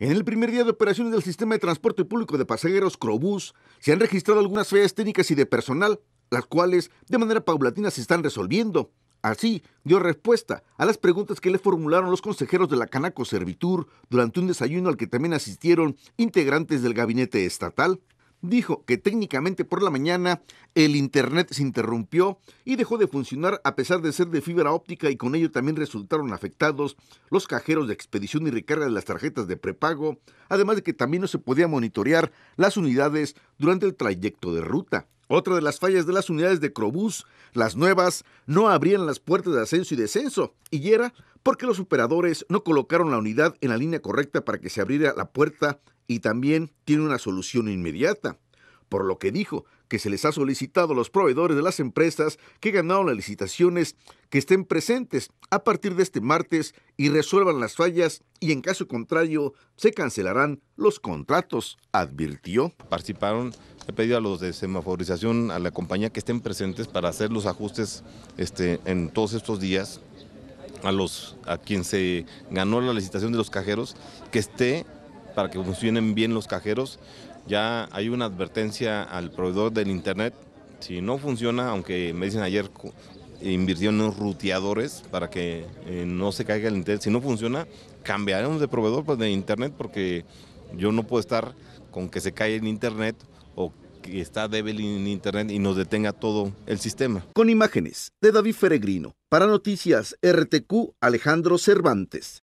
En el primer día de operaciones del sistema de transporte público de pasajeros Crobús, se han registrado algunas fallas técnicas y de personal, las cuales de manera paulatina se están resolviendo. Así dio respuesta a las preguntas que le formularon los consejeros de la Canaco Servitur durante un desayuno al que también asistieron integrantes del gabinete estatal dijo que técnicamente por la mañana el Internet se interrumpió y dejó de funcionar a pesar de ser de fibra óptica y con ello también resultaron afectados los cajeros de expedición y recarga de las tarjetas de prepago, además de que también no se podía monitorear las unidades durante el trayecto de ruta. Otra de las fallas de las unidades de Crobús, las nuevas, no abrían las puertas de ascenso y descenso, y era porque los operadores no colocaron la unidad en la línea correcta para que se abriera la puerta y también tiene una solución inmediata por lo que dijo que se les ha solicitado a los proveedores de las empresas que ganaron las licitaciones que estén presentes a partir de este martes y resuelvan las fallas y en caso contrario se cancelarán los contratos, advirtió. Participaron, he pedido a los de semaforización, a la compañía que estén presentes para hacer los ajustes este, en todos estos días a los a quien se ganó la licitación de los cajeros que esté para que funcionen bien los cajeros ya hay una advertencia al proveedor del Internet. Si no funciona, aunque me dicen ayer invirtió en unos ruteadores para que eh, no se caiga el Internet, si no funciona, cambiaremos de proveedor pues, de Internet porque yo no puedo estar con que se caiga el Internet o que está débil en Internet y nos detenga todo el sistema. Con imágenes de David Feregrino, para Noticias RTQ, Alejandro Cervantes.